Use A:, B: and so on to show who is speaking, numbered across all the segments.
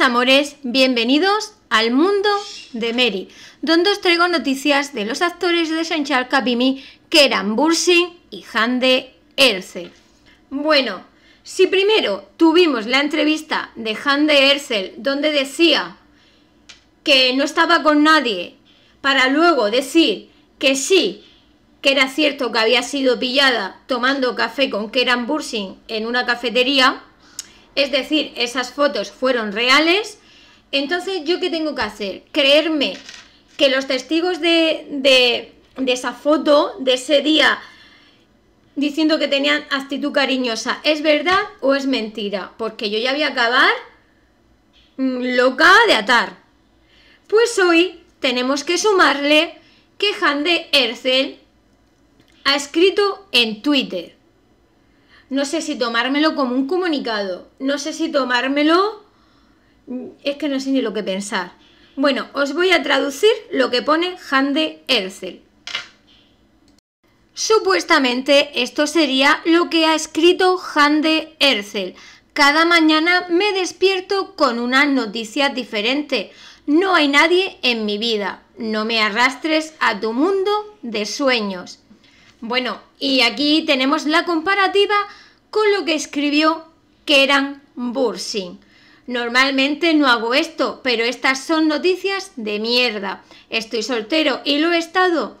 A: amores, bienvenidos al mundo de Mary, donde os traigo noticias de los actores de Sanchar Kapimi que eran Bursin y Hande Ercel. Bueno, si primero tuvimos la entrevista de Hande Ercel, donde decía que no estaba con nadie, para luego decir que sí, que era cierto que había sido pillada tomando café con Keran Bursin en una cafetería, es decir, esas fotos fueron reales, entonces yo qué tengo que hacer? Creerme que los testigos de, esa foto, de ese día, diciendo que tenían actitud cariñosa, ¿es verdad o es mentira? Porque yo ya voy a acabar mm, loca de atar. Pues hoy tenemos que sumarle que Hande Erzel ha escrito en Twitter no sé si tomármelo como un comunicado, no sé si tomármelo... Es que no sé ni lo que pensar. Bueno, os voy a traducir lo que pone Hande Erzel. Supuestamente esto sería lo que ha escrito Hande Erzel. Cada mañana me despierto con una noticia diferente. No hay nadie en mi vida. No me arrastres a tu mundo de sueños. Bueno, y aquí tenemos la comparativa con lo que escribió Keran Bursin. Normalmente no hago esto, pero estas son noticias de mierda. Estoy soltero y lo he estado.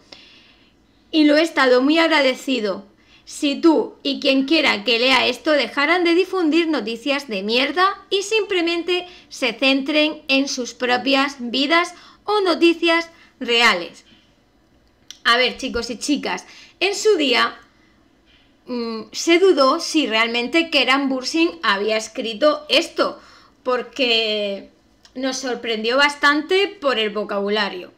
A: Y lo he estado muy agradecido. Si tú y quien quiera que lea esto dejaran de difundir noticias de mierda y simplemente se centren en sus propias vidas o noticias reales. A ver, chicos y chicas, en su día mm, se dudó si realmente Keran Bursing había escrito esto, porque nos sorprendió bastante por el vocabulario.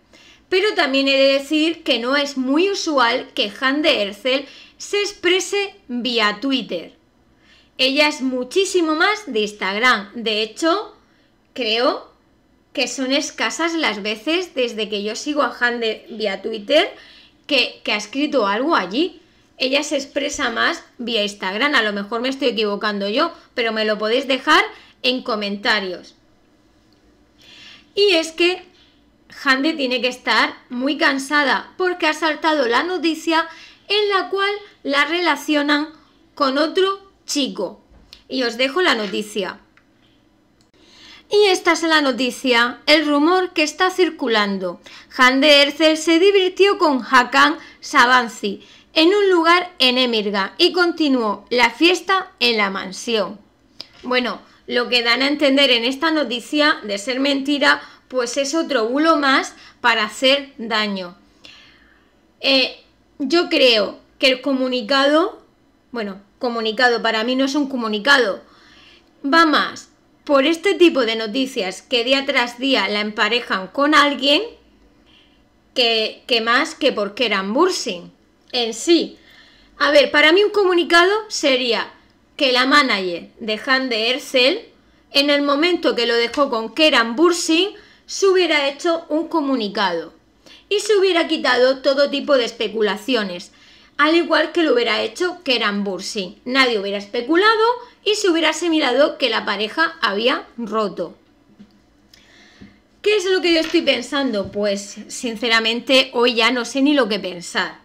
A: Pero también he de decir que no es muy usual que Han de Ercel se exprese vía Twitter. Ella es muchísimo más de Instagram. De hecho, creo que son escasas las veces desde que yo sigo a Hande vía Twitter que, ha escrito algo allí. Ella se expresa más vía Instagram, a lo mejor me estoy equivocando yo, pero me lo podéis dejar en comentarios. Y es que Hande tiene que estar muy cansada porque ha saltado la noticia en la cual la relacionan con otro chico. Y os dejo la noticia. Y esta es la noticia, el rumor que está circulando. Han de Ercel se divirtió con Hakan Sabanzi en un lugar en Emirga y continuó la fiesta en la mansión. Bueno, lo que dan a entender en esta noticia de ser mentira, pues es otro bulo más para hacer daño. Eh, yo creo que el comunicado, bueno, comunicado para mí no es un comunicado, va más por este tipo de noticias que día tras día la emparejan con alguien que, más que por Keran Bursing en sí. A ver, para mí un comunicado sería que la manager de Hande de Ercel, en el momento que lo dejó con Keran Bursing, se hubiera hecho un comunicado y se hubiera quitado todo tipo de especulaciones, al igual que lo hubiera hecho Keran Bursi. Nadie hubiera especulado y se hubiera asimilado que la pareja había roto. ¿Qué es lo que yo estoy pensando? Pues sinceramente hoy ya no sé ni lo que pensar.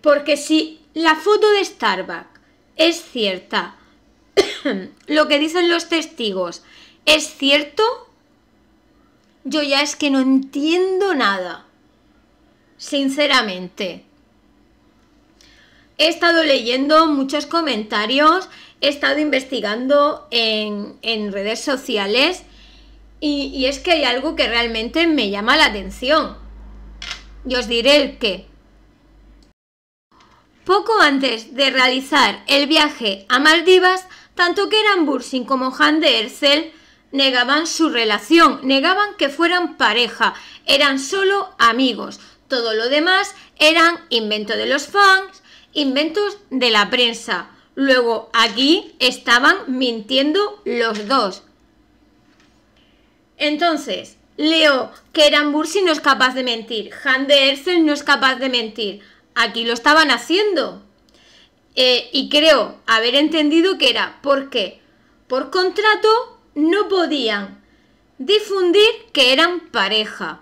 A: Porque si la foto de Starbucks es cierta, lo que dicen los testigos es cierto, yo ya es que no entiendo nada. Sinceramente he estado leyendo muchos comentarios, he estado investigando en, redes sociales y, es que hay algo que realmente me llama la atención. Y os diré el qué. Poco antes de realizar el viaje a Maldivas, tanto Keran Bursin como Han de Ercel negaban su relación, negaban que fueran pareja, eran solo amigos. Todo lo demás eran invento de los fans, inventos de la prensa. Luego, aquí estaban mintiendo los dos. Entonces, leo que Bursi no es capaz de mentir, Han de no es capaz de mentir. Aquí lo estaban haciendo. Eh, y creo haber entendido que era porque por contrato no podían difundir que eran pareja.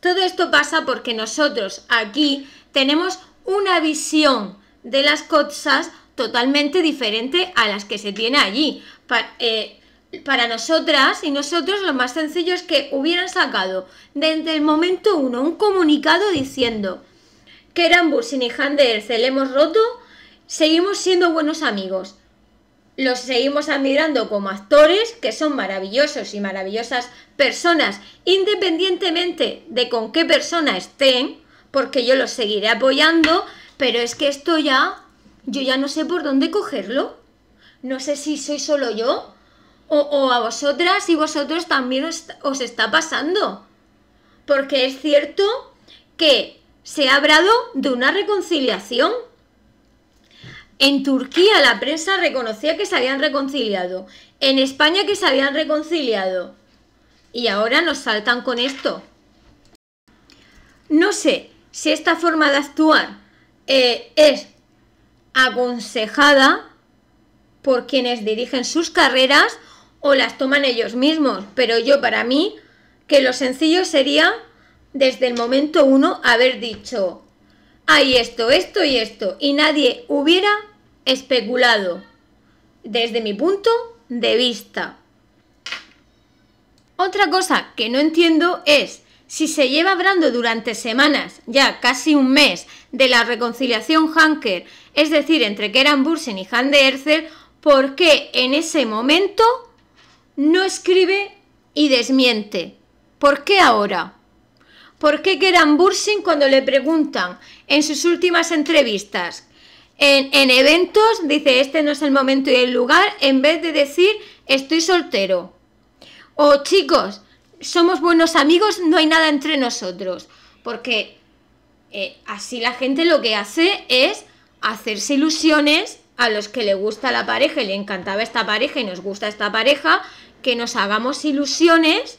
A: Todo esto pasa porque nosotros aquí tenemos una visión de las cosas totalmente diferente a las que se tiene allí. Eh, para, nosotras y nosotros lo más sencillo es que hubieran sacado desde el momento uno un comunicado diciendo que eran Bursin y se le hemos roto, seguimos siendo buenos amigos. Los seguimos admirando como actores, que son maravillosos y maravillosas personas, independientemente de con qué persona estén, porque yo los seguiré apoyando, pero es que esto ya, yo ya no sé por dónde cogerlo. No sé si soy solo yo o, a vosotras y vosotros también os está pasando. Porque es cierto que se ha hablado de una reconciliación. En Turquía la prensa reconocía que se habían reconciliado. En España que se habían reconciliado. Y ahora nos saltan con esto. No sé, si esta forma de actuar eh, es aconsejada por quienes dirigen sus carreras o las toman ellos mismos. Pero yo para mí que lo sencillo sería desde el momento uno haber dicho, hay esto, esto y esto, y nadie hubiera especulado desde mi punto de vista. Otra cosa que no entiendo es si se lleva hablando durante semanas, ya casi un mes, de la reconciliación Hanker, es decir, entre Keran Bursin y Han de Erzel, ¿por qué en ese momento no escribe y desmiente? ¿Por qué ahora? ¿Por qué Keran Bursin cuando le preguntan en sus últimas entrevistas, en, en, eventos, dice este no es el momento y el lugar, en vez de decir estoy soltero? O chicos, somos buenos amigos, no hay nada entre nosotros. Porque eh, así la gente lo que hace es hacerse ilusiones a los que le gusta la pareja le encantaba esta pareja y nos gusta esta pareja, que nos hagamos ilusiones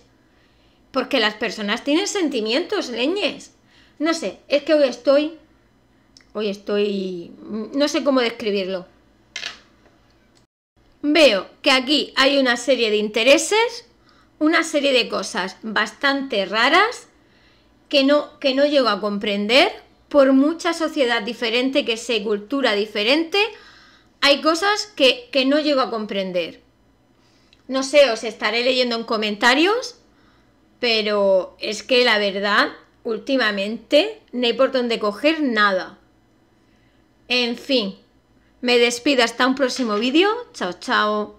A: porque las personas tienen sentimientos, leñes. No sé, es que hoy estoy... Hoy estoy... No sé cómo describirlo. Veo que aquí hay una serie de intereses una serie de cosas bastante raras que no, que llego a comprender. Por mucha sociedad diferente que sea, cultura diferente, hay cosas que, que no llego a comprender. No sé, os estaré leyendo en comentarios, pero es que la verdad, últimamente no hay por dónde coger nada. En fin, me despido hasta un próximo vídeo. Chao, chao.